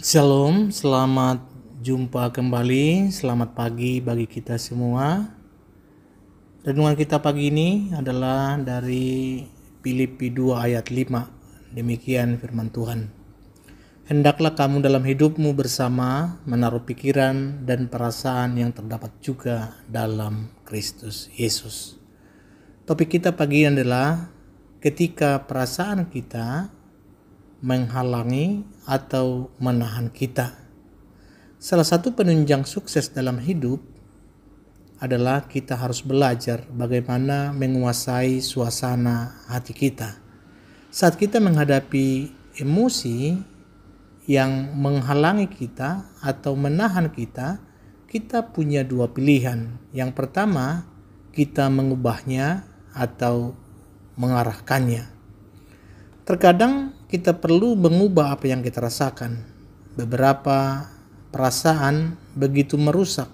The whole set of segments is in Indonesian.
Shalom, selamat jumpa kembali, selamat pagi bagi kita semua. Renungan kita pagi ini adalah dari Filipi 2 ayat 5. Demikian firman Tuhan. Hendaklah kamu dalam hidupmu bersama menaruh pikiran dan perasaan yang terdapat juga dalam Kristus Yesus. Topik kita pagi adalah ketika perasaan kita menghalangi atau menahan kita. Salah satu penunjang sukses dalam hidup adalah kita harus belajar bagaimana menguasai suasana hati kita. Saat kita menghadapi emosi yang menghalangi kita atau menahan kita, kita punya dua pilihan. Yang pertama, kita mengubahnya atau mengarahkannya. Terkadang kita perlu mengubah apa yang kita rasakan. Beberapa perasaan begitu merusak,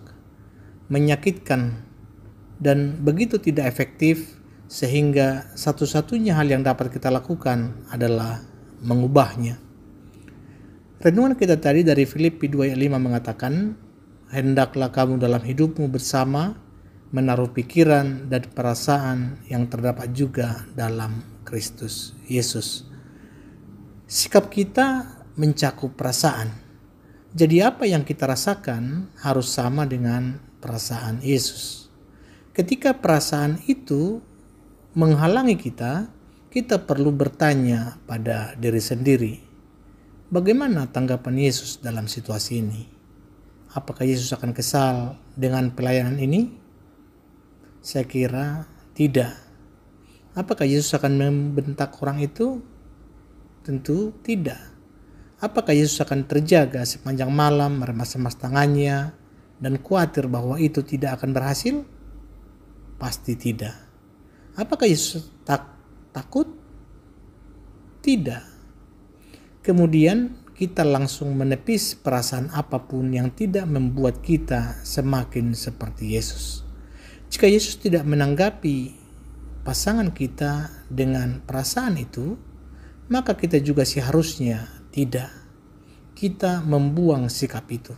menyakitkan, dan begitu tidak efektif, sehingga satu-satunya hal yang dapat kita lakukan adalah mengubahnya. Renungan kita tadi dari Filipi 2:5 mengatakan, "Hendaklah kamu dalam hidupmu bersama menaruh pikiran dan perasaan yang terdapat juga dalam Kristus Yesus." Sikap kita mencakup perasaan. Jadi apa yang kita rasakan harus sama dengan perasaan Yesus. Ketika perasaan itu menghalangi kita, kita perlu bertanya pada diri sendiri. Bagaimana tanggapan Yesus dalam situasi ini? Apakah Yesus akan kesal dengan pelayanan ini? Saya kira tidak. Apakah Yesus akan membentak orang itu? Tentu tidak. Apakah Yesus akan terjaga sepanjang malam meremas-remas tangannya dan khawatir bahwa itu tidak akan berhasil? Pasti tidak. Apakah Yesus tak takut? Tidak. Kemudian kita langsung menepis perasaan apapun yang tidak membuat kita semakin seperti Yesus. Jika Yesus tidak menanggapi pasangan kita dengan perasaan itu, maka kita juga seharusnya tidak. Kita membuang sikap itu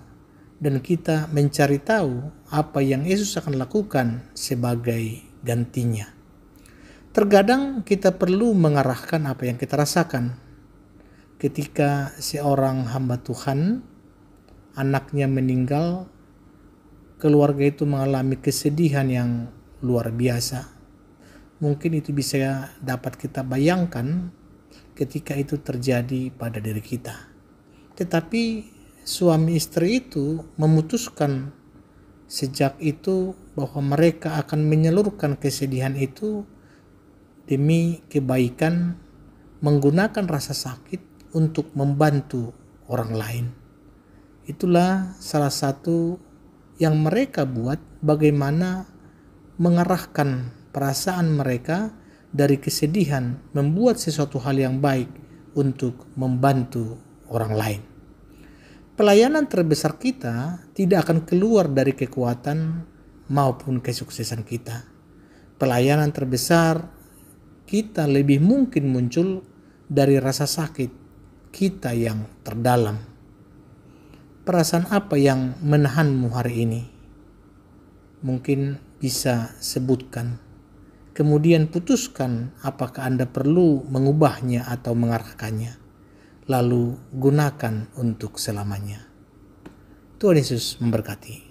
dan kita mencari tahu apa yang Yesus akan lakukan sebagai gantinya. Terkadang kita perlu mengarahkan apa yang kita rasakan ketika seorang hamba Tuhan anaknya meninggal keluarga itu mengalami kesedihan yang luar biasa. Mungkin itu bisa dapat kita bayangkan ketika itu terjadi pada diri kita. Tetapi suami istri itu memutuskan sejak itu bahwa mereka akan menyalurkan kesedihan itu demi kebaikan menggunakan rasa sakit untuk membantu orang lain. Itulah salah satu yang mereka buat bagaimana mengarahkan perasaan mereka dari kesedihan membuat sesuatu hal yang baik untuk membantu orang lain. Pelayanan terbesar kita tidak akan keluar dari kekuatan maupun kesuksesan kita. Pelayanan terbesar kita lebih mungkin muncul dari rasa sakit kita yang terdalam. Perasaan apa yang menahanmu hari ini? Mungkin bisa sebutkan kemudian putuskan apakah Anda perlu mengubahnya atau mengarahkannya, lalu gunakan untuk selamanya. Tuhan Yesus memberkati.